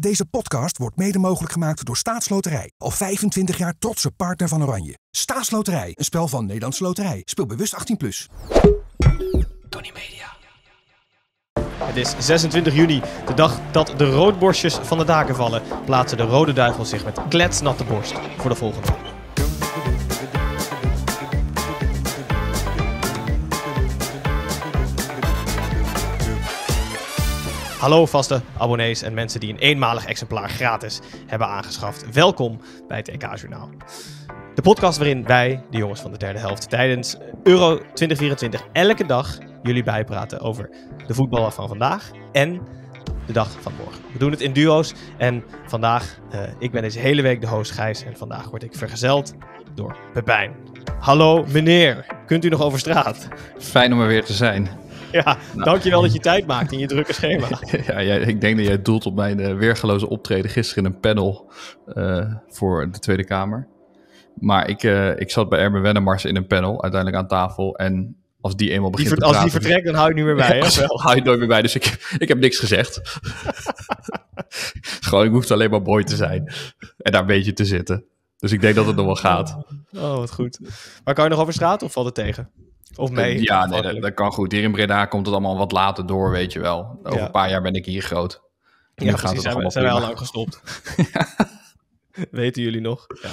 Deze podcast wordt mede mogelijk gemaakt door Staatsloterij. Al 25 jaar trotse partner van Oranje. Staatsloterij, een spel van Nederlandse Loterij. Speel bewust 18+. Plus. Tony Media. Het is 26 juni, de dag dat de roodborstjes van de daken vallen. Plaatsen de rode duivel zich met kletsnatte borst voor de volgende. Hallo vaste abonnees en mensen die een eenmalig exemplaar gratis hebben aangeschaft. Welkom bij het EK Journaal. De podcast waarin wij, de jongens van de derde helft, tijdens Euro 2024 elke dag jullie bijpraten over de voetballer van vandaag en de dag van morgen. We doen het in duo's en vandaag, eh, ik ben deze hele week de host Gijs en vandaag word ik vergezeld door Pepijn. Hallo meneer, kunt u nog over straat? Fijn om er weer te zijn. Ja, nou, dankjewel dat je tijd maakt in je drukke schema. ja, ik denk dat jij doelt op mijn uh, weergeloze optreden gisteren in een panel eh, voor de Tweede Kamer. Maar ik, eh, ik zat bij Erben Wennemars in een panel, uiteindelijk aan tafel. En als die eenmaal begint te praten, Als die vertrekt, dan hou je nu meer bij. Ja, hè? hou je nooit meer bij, dus ik, ik heb niks gezegd. Gewoon, ik hoefde alleen maar mooi te zijn. En daar een beetje te zitten. Dus ik denk dat het nog wel gaat. Oh, oh wat goed. Maar kan je nog over straat of valt het tegen? Of mee. Ja, nee, dat, kan goed. Hier in Breda komt het allemaal wat later door, weet je wel. Over een paar jaar ben ik hier groot. En ja, precies. Zijn, zijn al lang gestopt. Weten jullie nog. Ja.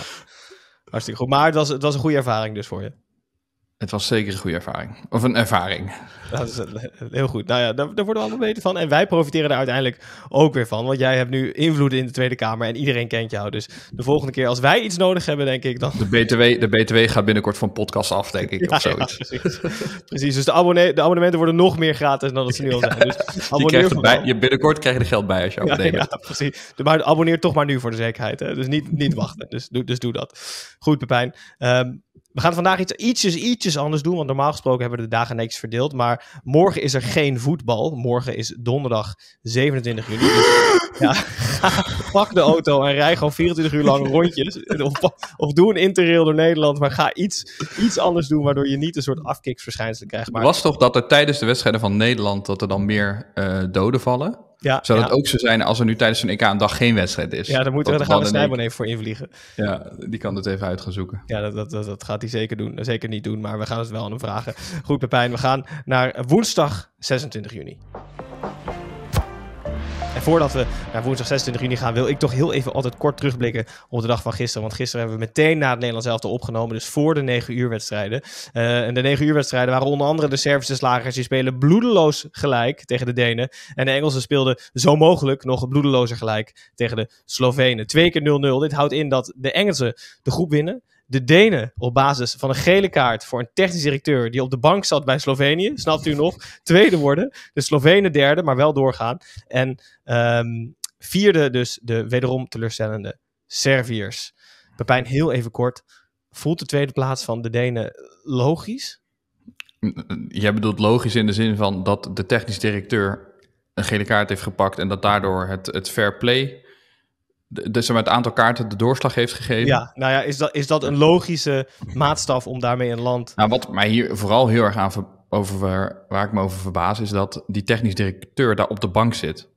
Hartstikke goed. Maar het was, het was een goede ervaring dus voor je. Het was zeker een goede ervaring. Of een ervaring. Dat is eh, heel goed. Nou ja, daar, daar, worden we allemaal beter van. En wij profiteren er uiteindelijk ook weer van. Want jij hebt nu invloed in de Tweede Kamer en iedereen kent jou. Dus de volgende keer als wij iets nodig hebben, denk ik dan... De BTW, de BTW gaat binnenkort van podcast af, denk ik, of zoiets. precies. precies. Dus de, abonnee, de abonnementen worden nog meer gratis dan dat ze nu al zijn. Dus je bij, je binnenkort krijg je er geld bij als je abonneert. Ja, precies. Maar abonneer toch maar nu voor de zekerheid. Hè? Dus niet, niet wachten. Dus doe, dus doe dat. Goed, Pepijn. Ehm, we gaan vandaag iets, ietsjes, ietsjes anders doen, want normaal gesproken hebben we de dagen niks verdeeld. Maar morgen is er geen voetbal. Morgen is donderdag 27 juni. Dus, ja, pak de auto en rij gewoon 24 uur lang rondjes. Of, doe een interrail door Nederland, maar ga iets, iets anders doen waardoor je niet een soort afkiksverschijnsel krijgt. was toch dat er tijdens de wedstrijden van Nederland dat er dan meer eh, doden vallen? Ja, Zou dat ook zo zijn als er nu tijdens zo'n EK een dag geen wedstrijd is? Ja, dan moeten we, dan gaan we even voor invliegen. Ja, die kan het even uit gaan zoeken. Ja, dat, dat, dat, gaat hij zeker doen. Zeker niet doen, maar we gaan het wel aan hem vragen. Goed Pepijn, we gaan naar woensdag 26 juni voordat we naar woensdag 26 juni gaan, wil ik toch heel even altijd kort terugblikken op de dag van gisteren. Want gisteren hebben we meteen na het Nederlands elftal opgenomen, dus voor de 9 uur wedstrijden. Eh, en de 9 uur wedstrijden waren onder andere de Servische slagers, die spelen bloedeloos gelijk tegen de Denen. En de Engelsen speelden zo mogelijk nog bloedelozer gelijk tegen de Slovenen. Twee keer 0-0. Dit houdt in dat de Engelsen de groep winnen de Denen op basis van een gele kaart voor een technisch directeur die op de bank zat bij Slovenië, snapt u nog? Tweede worden. De Slovenen derde, maar wel doorgaan. En ehm, vierde dus de wederom teleurstellende Serviërs. Pepijn, heel even kort. Voelt de tweede plaats van de Denen logisch? Jij bedoelt logisch in de zin van dat de technisch directeur een gele kaart heeft gepakt en dat daardoor het, het fair play dus het aantal kaarten de doorslag heeft gegeven. Ja, nou ja, is dat, is dat een logische maatstaf om daarmee een land... Nou, wat mij hier vooral heel erg aan over, waar ik me over verbaas... is dat die technisch directeur daar op de bank zit.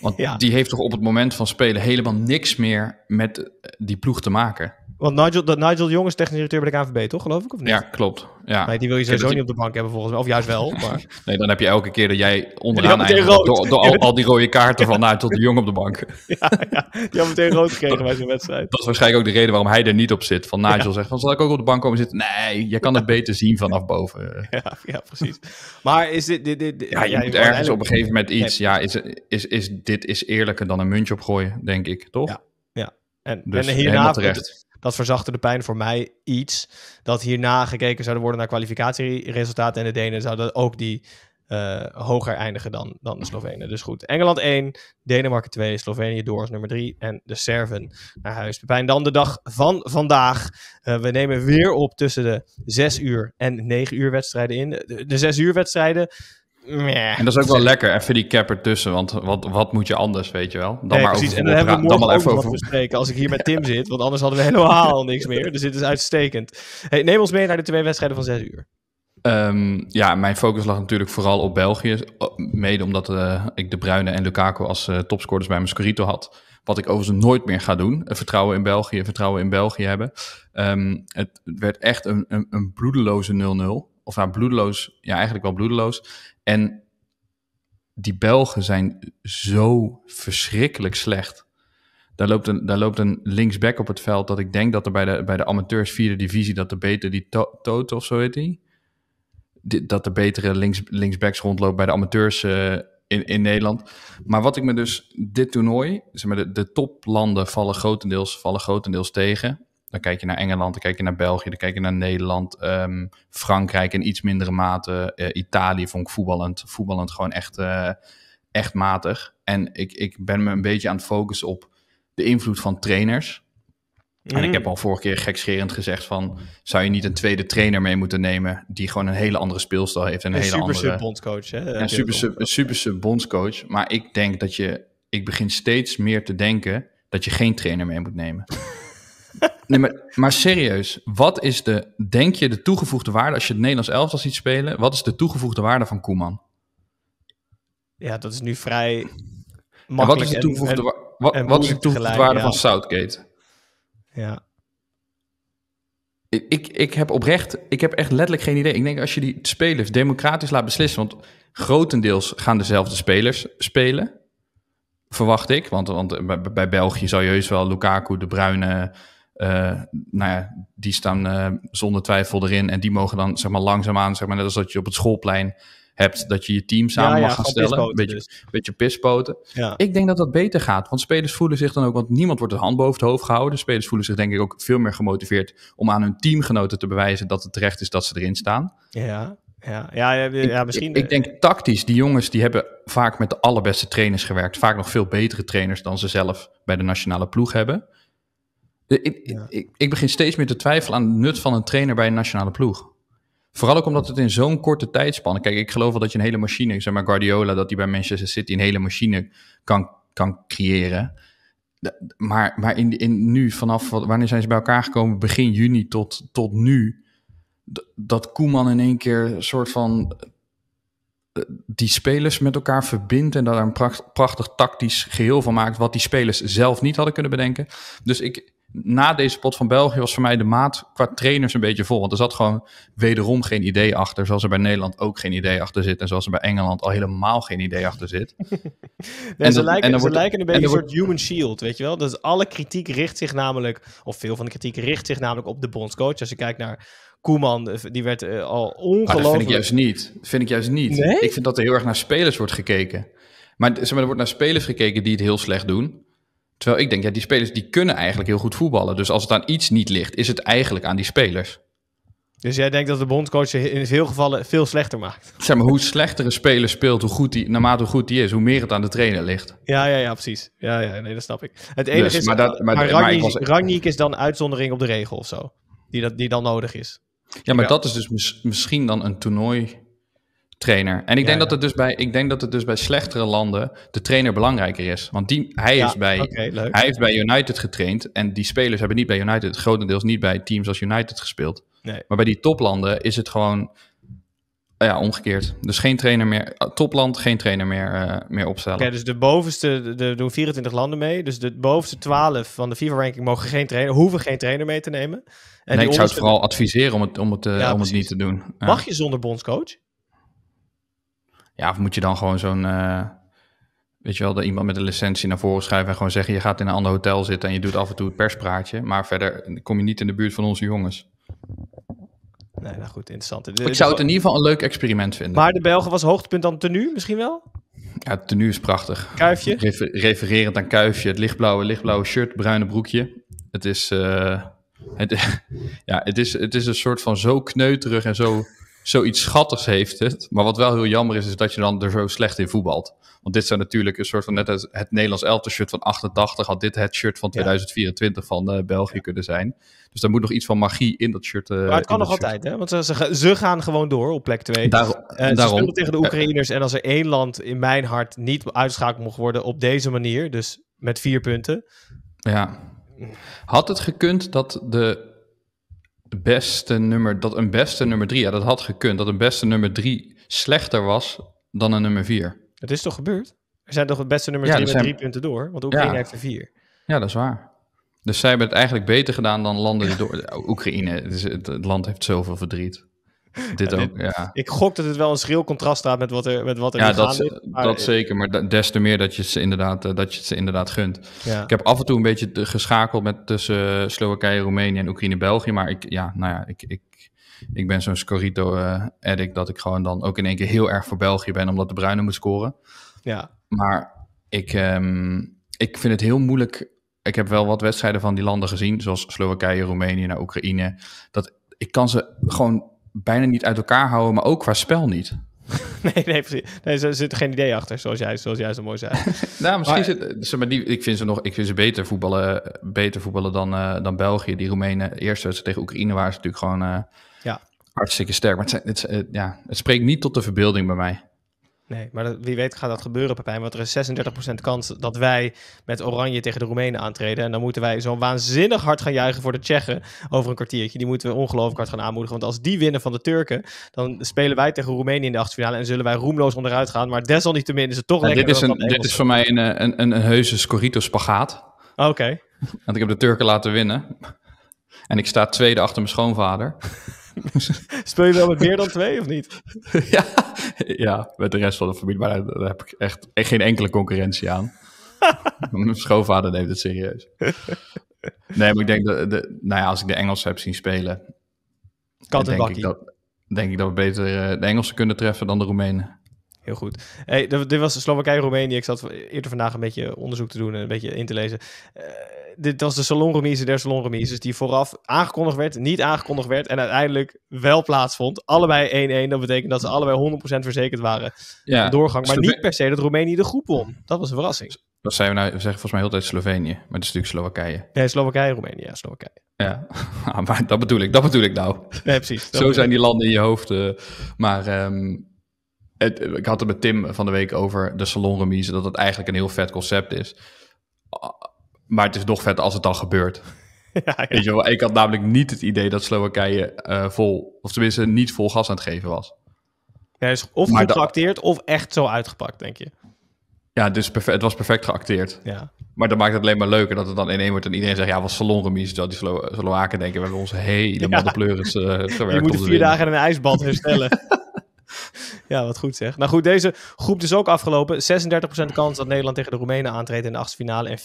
Want die heeft toch op het moment van spelen helemaal niks meer met die ploeg te maken? Want Nigel, de Nigel Jong is technisch directeur bij de KNVB, toch? Geloof ik, of niet? Ja, klopt. Ja. die wil je sowieso niet op de bank hebben, volgens mij. Of juist wel, maar... nee, dan heb je elke keer dat jij onderaan eindigt... door, door, al, die rode kaarten van... Nigel tot de Jong op de bank. ja, ja, die had meteen rood gekregen bij zijn wedstrijd. Dat is waarschijnlijk ook de reden waarom hij er niet op zit. Van Nigel zegt van, zal ik ook op de bank komen zitten? Nee, je kan het beter zien vanaf boven. ja, ja, precies. Maar is dit... dit, dit, ja, je moet ergens op een gegeven moment iets... ja, is, is, is, dit is eerlijker dan een muntje opgooien, denk ik, toch? Ja, En, dus en hierna... Terecht. Dat verzachtte de pijn voor mij iets. Dat hierna gekeken zouden worden naar kwalificatieresultaten. En de Denen zouden ook die eh, hoger eindigen dan, dan de Slovenen. Dus goed, Engeland 1, Denemarken 2, Slovenië door nummer 3 en de Serven naar huis. Pijn dan de dag van vandaag. Eh, we nemen weer op tussen de 6 uur en 9 uur wedstrijden in. De, de 6 uur wedstrijden en dat is ook wel lekker, even die cap ertussen, want wat, wat moet je anders, weet je wel? Dan maar precies, over en dan hebben we morgen even over spreken als ik hier met Tim zit, want anders hadden we helemaal niks meer. Dus dit is uitstekend. Hey, neem ons mee naar de twee wedstrijden van zes uur. Ehm, ja, mijn focus lag natuurlijk vooral op België, eh, mede omdat eh, ik De Bruyne en Lukaku als eh, topscorers bij mijn had. Wat ik overigens nooit meer ga doen. Vertrouwen in België, vertrouwen in België hebben. Ehm, het werd echt een, een, een bloedeloze 0-0 of nou bloedeloos, ja eigenlijk wel bloedeloos. En die Belgen zijn zo verschrikkelijk slecht. Daar loopt een, daar loopt een linksback op het veld dat ik denk dat er bij de, bij de amateurs vierde divisie dat de beter die Toot of zo heet die. Dat de betere links, linksbacks rondlopen bij de amateurs eh, in, in Nederland. Maar wat ik me dus dit toernooi, zeg maar de, de toplanden vallen grotendeels, vallen grotendeels tegen. Dan kijk je naar Engeland, dan kijk je naar België, dan kijk je naar Nederland, ehm, Frankrijk in iets mindere mate. Eh, Italië vond ik voetballend, voetballend gewoon echt, eh, echt matig. En ik, ik ben me een beetje aan het focussen op de invloed van trainers. En ik mm. heb al vorige keer gekscherend gezegd van... zou je niet een tweede trainer mee moeten nemen... die gewoon een hele andere speelstijl heeft. En een, een hele super andere... bondscoach, hè? een super, sub, een super sub bondscoach. Maar ik denk dat je... Ik begin steeds meer te denken dat je geen trainer mee moet nemen nee, maar, maar, serieus, wat is de, denk je, de toegevoegde waarde als je het Nederlands elftal ziet spelen? Wat is de toegevoegde waarde van Koeman? Ja, dat is nu vrij makkelijk. En wat is de toegevoegde, wat, is de toegevoegde waarde van Southgate? Ja. Ik, ik, ik heb oprecht, ik heb echt letterlijk geen idee. Ik denk als je die spelers democratisch laat beslissen, want grotendeels gaan dezelfde spelers spelen verwacht ik. Want, want eh, bij België zou je heus wel Lukaku, De Bruyne, eh, nou ja, die staan eh, zonder twijfel erin. En die mogen dan zeg maar, langzaamaan, zeg maar, net als dat je op het schoolplein hebt, dat je je team samen mag gaan stellen. Een beetje, dus. beetje pispoten. Ik denk dat dat beter gaat, want spelers voelen zich dan ook, want niemand wordt de hand boven het hoofd gehouden. Spelers voelen zich denk ik ook veel meer gemotiveerd om aan hun teamgenoten te bewijzen dat het terecht is dat ze erin staan. Ja. Ja, ja, ja, misschien. Ik, ik, eh, denk tactisch, die jongens die hebben vaak met de allerbeste trainers gewerkt. Vaak nog veel betere trainers dan ze zelf bij de nationale ploeg hebben. Ik, ik, ik, begin steeds meer te twijfelen aan het nut van een trainer bij een nationale ploeg. Vooral ook omdat het in zo'n korte tijdspanne. Kijk, ik geloof wel dat je een hele machine, zeg maar Guardiola, dat hij bij Manchester City een hele machine kan, kan creëren. Maar, maar in, in nu, vanaf wanneer zijn ze bij elkaar gekomen? Begin juni tot, tot nu. Dat Koeman in één keer een soort van eh, die spelers met elkaar verbindt en daar een prachtig, prachtig, tactisch geheel van maakt, wat die spelers zelf niet hadden kunnen bedenken. Dus ik, na deze pot van België was voor mij de maat qua trainers een beetje vol. Want er zat gewoon wederom geen idee achter. Zoals er bij Nederland ook geen idee achter zit. En zoals er bij Engeland al helemaal geen idee achter zit. en ze lijken, en wordt, een beetje een soort human shield, weet je wel? Dus alle kritiek richt zich namelijk, of veel van de kritiek richt zich namelijk op de bondscoach. Als je kijkt naar Koeman, eh, die werd eh, al ongelooflijk... dat vind ik juist niet. vind ik juist niet. Ik vind dat er heel erg naar spelers wordt gekeken. maar er wordt naar spelers gekeken die het heel slecht doen. Terwijl ik denk, ja, die spelers die kunnen eigenlijk heel goed voetballen. Dus als het aan iets niet ligt, is het eigenlijk aan die spelers. Dus jij denkt dat de bondcoach in veel gevallen veel slechter maakt? Zeg maar, hoe slechter een speler speelt, hoe goed die, naarmate hoe goed die is, hoe meer het aan de trainer ligt. Ja, ja, ja, precies. Ja, ja, nee, dat snap ik. Het enige dus, is, maar, dat, is dan uitzondering op de regel of zo, die, dat, die dan nodig is. Ja, maar dat is dus misschien dan een toernooi trainer. En ik, denk Dat het dus bij, ik denk dat het dus bij slechtere landen de trainer belangrijker is. Want die, hij, is bij, hij heeft bij United getraind. En die spelers hebben niet bij United, grotendeels niet bij teams als United gespeeld. Maar bij die toplanden is het gewoon ah ja, omgekeerd. Dus geen trainer meer, eh, topland, geen trainer meer, uh, meer opstellen. Oké, dus de bovenste, de, doen 24 landen mee. Dus de bovenste 12 van de FIFA-ranking mogen geen trainer, hoeven geen trainer mee te nemen. En ik zou het vooral adviseren om het, om het, eh, om het niet te doen. Mag je zonder bondscoach? Ja, of moet je dan gewoon zo'n, eh, weet je wel, de iemand met een licentie naar voren schrijven en gewoon zeggen, je gaat in een ander hotel zitten en je doet af en toe het perspraatje, maar verder kom je niet in de buurt van onze jongens. Nee, nou goed, interessant. ik zou het in ieder geval een leuk experiment vinden. Maar de Belgen was hoogtepunt dan tenue misschien wel? Ja, het tenue is prachtig. Kuifje? Refer, refererend aan Kuifje, het lichtblauwe, lichtblauwe shirt, bruine broekje. Het is, eh, het, ja, het, is, het is een soort van zo kneuterig en zo zoiets schattigs heeft het. Maar wat wel heel jammer is, is dat je dan er zo slecht in voetbalt. Want dit zijn natuurlijk een soort van net als het Nederlands elfte-shirt van 88 had dit het shirt van 2024 van eh, België kunnen zijn. Dus daar moet nog iets van magie in dat shirt. Uh, maar het kan nog altijd, hè? Want ze, gaan gewoon door op plek 2. Daar, eh, ze daarom. tegen de Oekraïners. En als er één land in mijn hart niet uitschakeld mocht worden op deze manier, dus met vier punten. Ja. Had het gekund dat de beste nummer, dat een beste nummer drie, ja, dat had gekund, dat een beste nummer drie slechter was dan een nummer vier. Het is toch gebeurd? Er zijn toch het beste nummer ja, drie met drie punten door? Want Oekraïne heeft er vier. Ja, dat is waar. Dus zij hebben het eigenlijk beter gedaan dan landen die door... Oekraïne, het land heeft zoveel verdriet. Dit ook, ja. Ik gok dat het wel een schril contrast staat met wat er, met wat er ja, dat, dat zeker, maar des te meer dat je ze inderdaad, eh, dat je ze inderdaad gunt. Ik heb af en toe een beetje geschakeld met tussen eh, Slowakije, Roemenië en Oekraïne, België. Maar ik, ja, nou ja, ik, ik, ik ben zo'n Scorito-addict eh, dat ik gewoon dan ook in één keer heel erg voor België ben, omdat de Bruinen moet scoren. Ja. Maar ik, ehm, ik vind het heel moeilijk. Ik heb wel wat wedstrijden van die landen gezien, zoals Slowakije, Roemenië naar nou, Oekraïne. Dat ik kan ze gewoon bijna niet uit elkaar houden, maar ook qua spel niet. nee, nee, precies. Nee, geen idee achter, zoals jij, zoals jij zo mooi zei. nou, misschien maar, zit, maar, die, ik vind ze nog, ik vind ze beter voetballen, beter voetballen dan, eh, dan België. Die Roemenen, eerst ze tegen Oekraïne waren ze natuurlijk gewoon uh, ja. hartstikke sterk. Maar het, het, het, ja, het spreekt niet tot de verbeelding bij mij. Nee, maar wie weet gaat dat gebeuren, Pepijn. Want er is 36% kans dat wij met Oranje tegen de Roemenen aantreden. En dan moeten wij zo waanzinnig hard gaan juichen voor de Tsjechen over een kwartiertje. Die moeten we ongelooflijk hard gaan aanmoedigen. Want als die winnen van de Turken, dan spelen wij tegen Roemenië in de achtfinale. En zullen wij roemloos onderuit gaan. Maar desalniettemin is het toch lekker. Dit is, een, dit is voor mij een, eh, een, een, een heuse Scorito-spagaat. Ah, oké. Want ik heb de Turken laten winnen. En ik sta tweede achter mijn schoonvader. Speel je wel met meer dan twee of niet? ja, ja, met de rest van de familie. Maar daar heb ik echt, geen enkele concurrentie aan. Mijn schoonvader neemt het serieus. Nee, maar ik denk dat, de, nou ja, als ik de Engelsen heb zien spelen, Kat denk, ik dat, denk ik dat we beter eh, de Engelsen kunnen treffen dan de Roemenen. Heel goed. Hey, dit was Slowakije-Roemenië. Ik zat eerder vandaag een beetje onderzoek te doen en een beetje in te lezen. Eh, dit was de salonremise der salonremises die vooraf aangekondigd werd, niet aangekondigd werd en uiteindelijk wel plaatsvond. Allebei 1-1. Dat betekent dat ze allebei 100% verzekerd waren ja, doorgang. Maar niet per se dat Roemenië de groep won. Dat was een verrassing. Dat zijn we nou, we zeggen volgens mij heel Slovenië, maar dat is natuurlijk Slowakije. Nee, Slowakije, Roemenië, ja, Slowakije. Ja, ah, maar dat bedoel ik, dat bedoel ik nou. Nee, precies. Zo zijn die landen in je hoofd. Eh, maar ehm, ik had het met Tim van de week over de salonremise, dat het eigenlijk een heel vet concept is. Maar het is nog vet als het dan gebeurt. Ja, ik had namelijk niet het idee dat Slowakije eh, vol, of tenminste niet vol gas aan het geven was. Ja, is of goed geacteerd of echt zo uitgepakt, denk je. Ja, dus het was perfect geacteerd. Ja. Maar dat maakt het alleen maar leuker dat het dan ineens wordt en iedereen zegt: ja, was salonremise. Dat die Slo Slowaken denken: we hebben onze helemaal ja. de pleuris uh, eh, gewerkt. Je moet vier dagen in een ijsbad herstellen. Ja, wat goed zeg. Nou goed, deze groep dus ook afgelopen. 36% kans dat Nederland tegen de Roemenen aantreedt in de achtste finale. En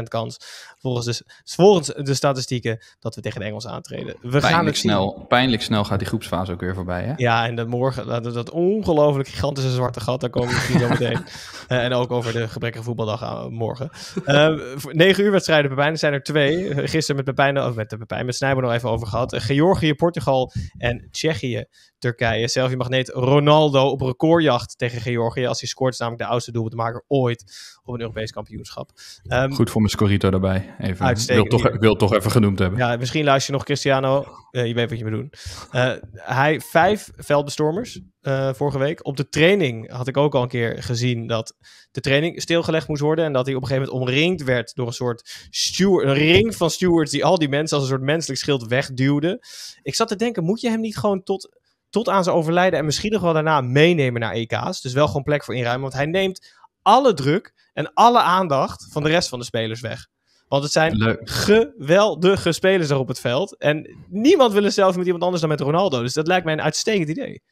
64% kans volgens de, volgens de statistieken dat we tegen de Engels aantreden. We pijnlijk gaan het snel, Pijnlijk snel gaat die groepsfase ook weer voorbij, hè? Ja, en dan morgen, dat, dat ongelooflijk gigantische zwarte gat, daar komen we misschien zo meteen. Eh, en ook over de gebrekkige voetbaldag eh, morgen. Uh, ehm, 9 uur wedstrijden, Pepijn, zijn er twee. Gisteren met Pepijn, of met de Pepijn, met Snijber nog even over gehad. Georgië, Portugal en Tsjechië, Turkije. je Magneet, Ronaldo op recordjacht tegen Georgië. Als hij scoort, is namelijk de oudste doelpuntmaker ooit op een Europees kampioenschap. Ehm, Goed voor mijn Scorito daarbij. Even. Ik wil, toch, ik wil toch even genoemd hebben. Ja, misschien luister je nog Cristiano. Eh, je weet wat je moet doen. Uh, eh, hij vijf veldbestormers uh, eh, vorige week. Op de training had ik ook al een keer gezien dat de training stilgelegd moest worden. En dat hij op een gegeven moment omringd werd door een soort steward, een ring van stewards die al die mensen als een soort menselijk schild wegduwde. Ik zat te denken, moet je hem niet gewoon tot tot aan zijn overlijden en misschien nog wel daarna meenemen naar EK's. Dus wel gewoon plek voor inruimen, want hij neemt alle druk en alle aandacht van de rest van de spelers weg. Want het zijn geweldige spelers daar op het veld. En niemand wil het zelf met iemand anders dan met Ronaldo. Dus dat lijkt mij een uitstekend idee.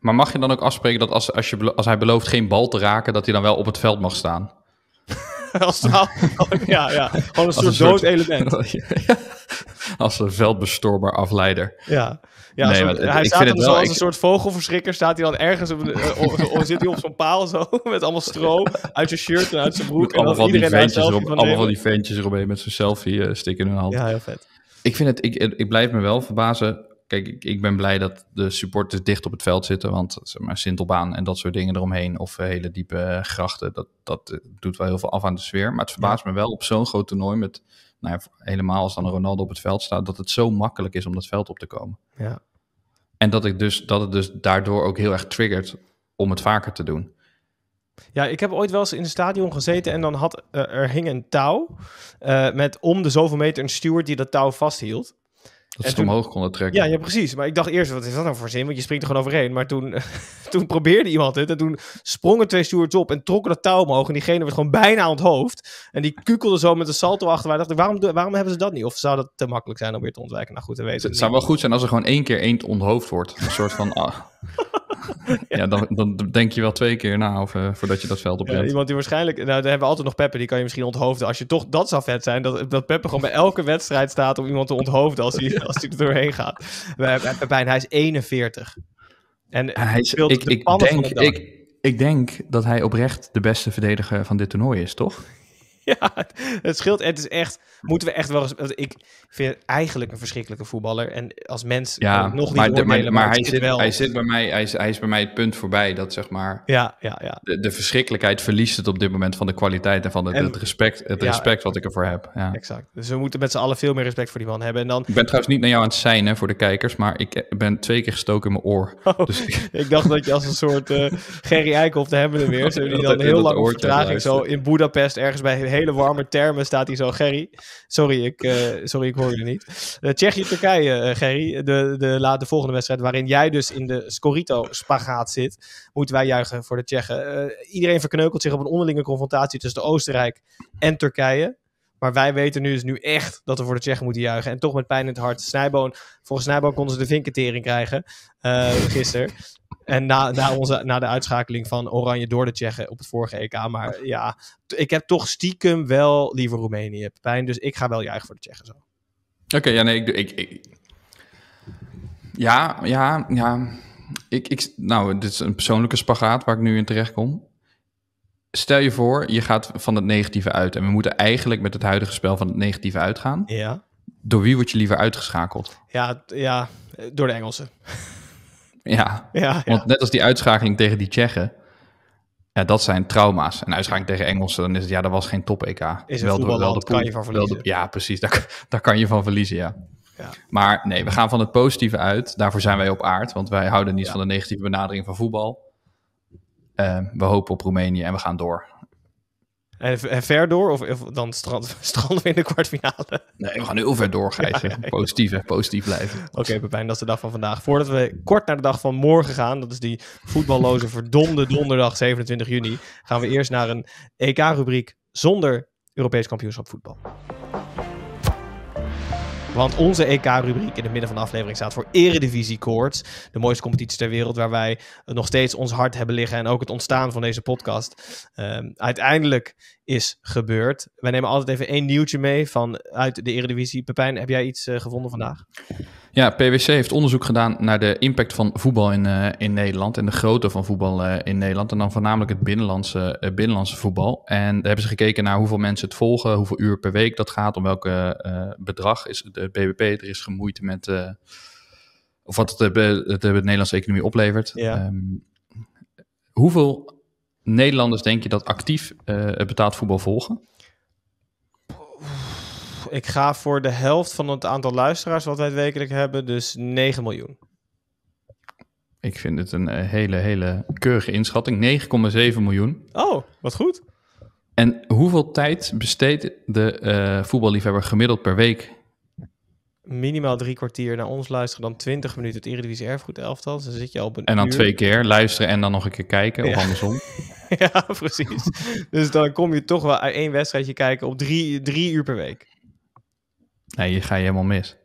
Maar mag je dan ook afspreken dat als, als, je, als hij belooft geen bal te raken, dat hij dan wel op het veld mag staan? als nou, ja, ja, gewoon een soort dood element. ja. als een veldbestormer afleider. Ja, ja hij staat dan zo als een soort vogelverschrikker. Staat hij dan ergens, op, eh, zit hij op zo'n paal zo, met allemaal stro uit zijn shirt en uit zijn broek. En allemaal van die ventjes, erop, allemaal die ventjes eromheen met zijn selfie eh, stick in hun hand. Ja, heel vet. Ik, vind het, ik, ik blijf me wel verbazen kijk, ik, ben blij dat de supporters dicht op het veld zitten. Want zeg maar, Sintelbaan en dat soort dingen eromheen. Of eh, hele diepe grachten. Dat, dat doet wel heel veel af aan de sfeer. Maar het verbaast me wel op zo'n groot toernooi met nou helemaal als dan een Ronaldo op het veld staat, dat het zo makkelijk is om dat veld op te komen. Ja. En dat, ik dus, dat het dus daardoor ook heel erg triggert om het vaker te doen. Ja, ik heb ooit wel eens in een stadion gezeten en dan had eh, er hing een touw uh, met om de zoveel meter een steward die dat touw vasthield. Dat ze toen, omhoog konden trekken. Ja, ja, precies. Maar ik dacht eerst, wat is dat nou voor zin? Want je springt er gewoon overheen. Maar toen, toen probeerde iemand het. En toen sprongen twee stewards op en trokken dat touw omhoog. En diegene werd gewoon bijna aan het hoofd. En die kukelde zo met een salto achter. dacht ik, waarom, waarom hebben ze dat niet? Of zou dat te makkelijk zijn om weer te ontwijken? Nou goed, te weten. Het, het zou wel goed zijn als er gewoon één keer één onthoofd wordt. Een soort van... Ah. ja, dan, dan, denk je wel twee keer na of, eh, voordat je dat veld oprent. Ja, iemand die waarschijnlijk... Nou, dan hebben we altijd nog Peppe, die kan je misschien onthoofden. Als je toch... Dat zou vet zijn, dat, dat Peppe gewoon bij elke wedstrijd staat om iemand te onthoofden als hij, als hij er doorheen gaat. We Pepijn, hij is 41. En hij speelt ik, de ik denk, de ik, ik denk dat hij oprecht de beste verdediger van dit toernooi is, toch? ja, het scheelt. Het is echt, moeten we echt wel Ik vind eigenlijk een verschrikkelijke voetballer. En als mens ja, nog niet maar, maar, hij, zit, hij zit bij mij, hij is, hij is bij mij het punt voorbij dat zeg maar. Ja, ja, ja. De, de verschrikkelijkheid verliest het op dit moment van de kwaliteit en van het, respect, het respect wat ik ervoor heb. Ja. Exact. Dus we moeten met z'n allen veel meer respect voor die man hebben. En dan... Ik ben trouwens niet naar jou aan het zijn hè, voor de kijkers, maar ik ben twee keer gestoken in mijn oor. Oh, dus ik... dacht dat je als een soort uh, Gerry Eikhoff, te hebben we weer. Zullen die dan heel lang vertraging zo in Budapest ergens bij hele warme termen staat hij zo, Gerry. Sorry, ik, eh, sorry, ik hoor je niet. Uh, Tsjechië-Turkije, eh, Gerry. De, de, laat de volgende wedstrijd waarin jij dus in de Scorito-spagaat zit. Moeten wij juichen voor de Tsjechen. iedereen verkneukelt zich op een onderlinge confrontatie tussen de Oostenrijk en Turkije. Maar wij weten nu dus nu echt dat we voor de Tsjechen moeten juichen. En toch met pijn in het hart. Snijboon, volgens Snijboon konden ze de vinketering krijgen uh, gisteren. En na, na, onze, na de uitschakeling van Oranje door de Tsjechen op het vorige EK. Maar ja, ik heb toch stiekem wel liever Roemenië pijn. Dus ik ga wel juichen voor de Tsjechen zo. Oké, ja, nee, ik, ik, Ja, ja, ja. Ik, ik, nou, dit is een persoonlijke spagaat waar ik nu in terecht kom. Stel je voor, je gaat van het negatieve uit. En we moeten eigenlijk met het huidige spel van het negatieve uitgaan. Ja. Door wie word je liever uitgeschakeld? Ja, ja door de Engelsen. Ja. ja, want net als die uitschakeling tegen die Tsjechen, ja, dat zijn trauma's. En uitschakeling tegen Engelsen, dan is het ja, dat was geen top-EK. Is het wel, wel kan je van verliezen. ja, precies, daar, daar kan je van verliezen, ja. Ja. Maar nee, we gaan van het positieve uit. Daarvoor zijn wij op aard, want wij houden niet van de negatieve benadering van voetbal. Ehm, we hopen op Roemenië en we gaan door. En, en ver door? Of, dan stranden we in de kwartfinale? Nee, we gaan heel ver door, Gijs. positief, eh, Positief blijven. Oké, okay, Pepijn, dat is de dag van vandaag. Voordat we kort naar de dag van morgen gaan, dat is die voetballoze verdomde donderdag 27 juni, gaan we eerst naar een EK-rubriek zonder Europees kampioenschap voetbal. Want onze EK-rubriek in het midden van de aflevering staat voor Eredivisie Koorts. De mooiste competitie ter wereld waar wij nog steeds ons hart hebben liggen. En ook het ontstaan van deze podcast ehm, uiteindelijk is gebeurd. Wij nemen altijd even één nieuwtje mee vanuit de Eredivisie. Pepijn, heb jij iets eh, gevonden vandaag? Ja, PwC heeft onderzoek gedaan naar de impact van voetbal in, eh, in Nederland en de grootte van voetbal eh, in Nederland. En dan voornamelijk het binnenlandse, eh, binnenlandse voetbal. En daar hebben ze gekeken naar hoeveel mensen het volgen, hoeveel uur per week dat gaat, om welke bedrag is de BBP. Er is gemoeid met. of wat het de, de, Nederlandse economie oplevert. Ehm, hoeveel Nederlanders denk je dat actief het betaald voetbal volgen? ik ga voor de helft van het aantal luisteraars wat wij wekelijk hebben, dus 9 miljoen. Ik vind het een eh, hele, hele keurige inschatting. 9,7 miljoen. Oh, wat goed. En hoeveel tijd besteedt de eh, voetballiefhebber gemiddeld per week? Minimaal drie kwartier naar ons luisteren, dan 20 minuten het Eredivisie Erfgoed elftal. Dus dan zit je al op een En dan twee keer luisteren en dan nog een keer kijken, ja. of andersom. ja, precies. dus dan kom je toch wel uit één wedstrijdje kijken op drie, drie uur per week. Nee, je ga je helemaal mis.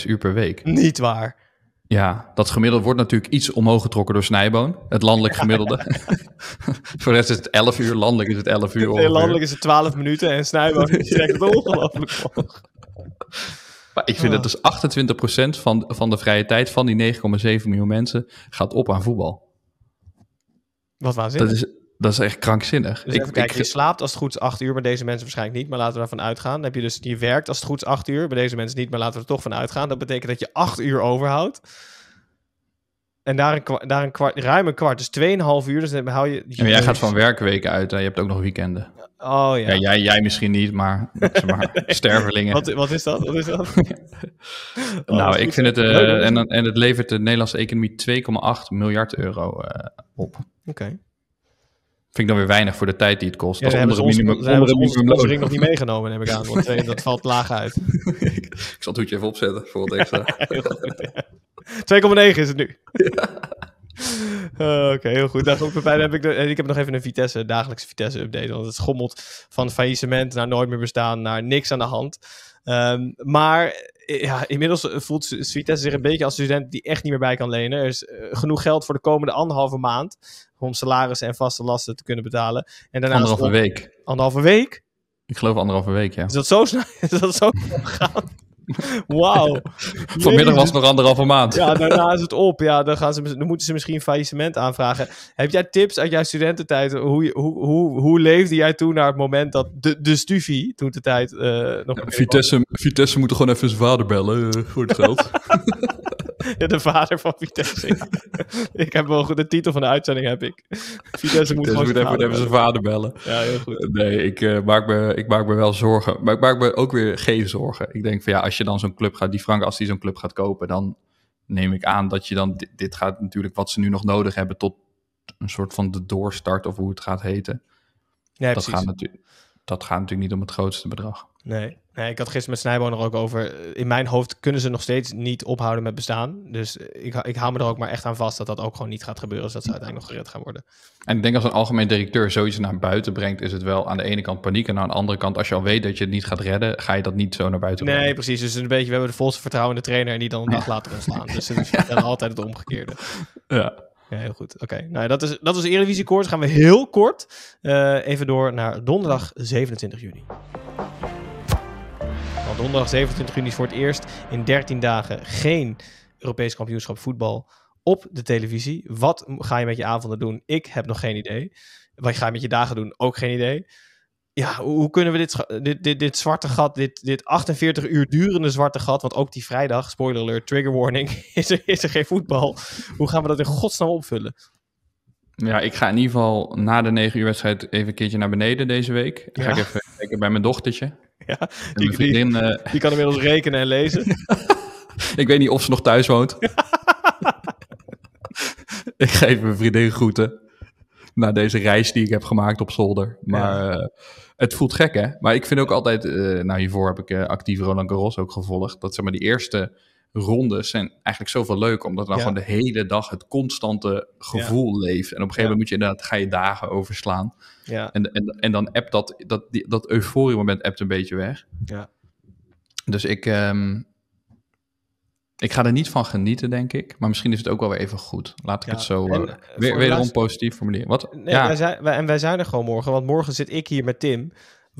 11,6 uur per week. Niet waar. Ja, dat gemiddelde wordt natuurlijk iets omhoog getrokken door Snijboon, het landelijk gemiddelde. Ja. Voor de rest is het 11 uur, landelijk is het 11 uur. landelijk is het 12 minuten en Snijboon is echt ongelooflijk Maar ik vind dat ah. dus 28% van, van de vrije tijd van die 9,7 miljoen mensen gaat op aan voetbal. Wat waanzinnig. Dat is, dat is echt krankzinnig. Dus ik, ik, je slaapt als het goed is acht uur, bij deze mensen waarschijnlijk niet. Maar laten we ervan uitgaan. Dan heb je dus, je werkt als het goed is acht uur, bij deze mensen niet, maar laten we er toch van uitgaan. Dat betekent dat je acht uur overhoudt. En daar een, kwart, ruim een kwart, dus 2,5 uur. Dus dan hou je. jij gaat van werkweken uit en je hebt ook nog weekenden. Oh ja. ja jij, jij misschien niet, maar, zeg maar stervelingen. Wat, wat, is dat? Wat is dat? Oh, nou, ik vind het. Eh, en, en het levert de Nederlandse economie 2,8 miljard euro eh, op. Oké. Vind ik dan weer weinig voor de tijd die het kost. Ja, dat onder het minimum. Ze hebben nog niet meegenomen, heb ik aan. Want eh, dat valt laag uit. ik zal het hoedje even opzetten voor het extra. 2,9 is het nu. Oh, oké, heel goed. Daar ook heb ik, ik heb nog even een Vitesse, een dagelijkse Vitesse-update. Want het schommelt van faillissement naar nooit meer bestaan naar niks aan de hand. Ehm, maar eh, ja, inmiddels voelt Suites zich een beetje als student die echt niet meer bij kan lenen. Er is eh, genoeg geld voor de komende anderhalve maand om salarissen en vaste lasten te kunnen betalen. En anderhalve week. Anderhalve week? Ik geloof anderhalve week, ja. Is dat zo snel, is dat zo snel gegaan? Wauw. Vanmiddag was het nog anderhalve maand. Ja, daarna is het op. Ja, dan, gaan ze, dan moeten ze misschien faillissement aanvragen. Heb jij tips uit jouw studententijd? Hoe, hoe, hoe, hoe leefde jij toen naar het moment dat de, de studie toen de tijd eh, nog... Vitesse, Vitesse moet gewoon even zijn vader bellen eh, voor het geld. de vader van Vitesse. ik heb wel de titel van de uitzending heb ik. Vitesse moet, Vitesse moet even, even, zijn vader bellen. Ja, heel goed. Eh, nee, ik, eh, maak me, ik maak me wel zorgen. Maar ik maak me ook weer geen zorgen. Ik denk van ja, als je dan zo'n club gaat, die Frank, als die zo'n club gaat kopen, dan neem ik aan dat je dan, dit, gaat natuurlijk wat ze nu nog nodig hebben tot een soort van de doorstart of hoe het gaat heten. dat Gaat natuurlijk, dat gaat natuurlijk niet om het grootste bedrag. Nee, nee ik had gisteren met Snijboon er ook over. In mijn hoofd kunnen ze nog steeds niet ophouden met bestaan. Dus ik, ik hou me er ook maar echt aan vast dat dat ook gewoon niet gaat gebeuren. Dus dat ze uiteindelijk nog gered gaan worden. En ik denk als een algemeen directeur zoiets naar buiten brengt, is het wel aan de ene kant paniek. En aan de andere kant, als je al weet dat je het niet gaat redden, ga je dat niet zo naar buiten brengen. Nee, precies. Dus een beetje, we hebben de volste vertrouwen in de trainer en die dan een dag later ontslaan. Dus het is altijd het omgekeerde. Ja. Ja, heel goed. Oké, nou dat is, dat is Eredivisie Gaan we heel kort eh, even door naar donderdag 27 juni. Want donderdag 27 juni is voor het eerst in 13 dagen geen Europees kampioenschap voetbal op de televisie. Wat ga je met je avonden doen? Ik heb nog geen idee. Wat ga je met je dagen doen? Ook geen idee ja, hoe kunnen we dit, dit, dit, dit zwarte gat, dit, dit 48 uur durende zwarte gat, want ook die vrijdag, spoiler alert, trigger warning, is er, is er geen voetbal. Hoe gaan we dat in godsnaam opvullen? Ja, ik ga in ieder geval na de 9 uur wedstrijd even een keertje naar beneden deze week. Dan ga ik even kijken bij mijn dochtertje. Ja, die, vriendin, die, eh, die kan inmiddels rekenen en lezen. ik weet niet of ze nog thuis woont. ik geef mijn vriendin groeten na deze reis die ik heb gemaakt op zolder. Maar eh, het voelt gek, hè? Maar ik vind ook altijd, eh, nou hiervoor heb ik eh, actief Roland Garros ook gevolgd, dat zeg maar die eerste rondes zijn eigenlijk zoveel leuk, omdat dan gewoon de hele dag het constante gevoel leeft. En op een gegeven moment moet je inderdaad, ga je dagen overslaan. Ja. En, en, en dan app dat, dat, dat euforie moment appt een beetje weg. Ja. Dus ik, ehm, ik ga er niet van genieten, denk ik. Maar misschien is het ook wel weer even goed. Laat ik het zo eh, eh, weer, wederom positief formuleren. Wat? Nee, ja. wij zijn, wij, en wij zijn er gewoon morgen. Want morgen zit ik hier met Tim.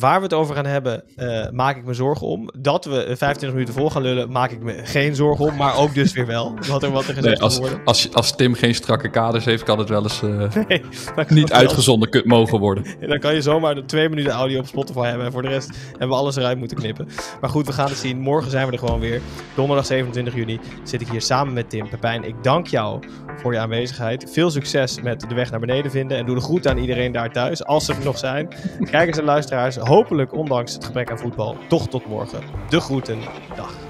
Waar we het over gaan hebben, eh, maak ik me zorgen om. Dat we 25 eh, minuten vol gaan lullen, maak ik me geen zorgen om. Maar ook dus weer wel. Wat er, wat er gezegd nee, als, worden. Als, als Tim geen strakke kaders heeft, kan het wel eens eh, niet uitgezonden wel. mogen worden. dan kan je zomaar de twee minuten audio op Spotify hebben. En voor de rest hebben we alles eruit moeten knippen. Maar goed, we gaan het zien. Morgen zijn we er gewoon weer. Donderdag 27 juni zit ik hier samen met Tim Pepijn. Ik dank jou voor je aanwezigheid. Veel succes met de weg naar beneden vinden. En doe de groet aan iedereen daar thuis, als ze er nog zijn. Kijkers en luisteraars hopelijk ondanks het gebrek aan voetbal toch tot morgen. De groeten, dag.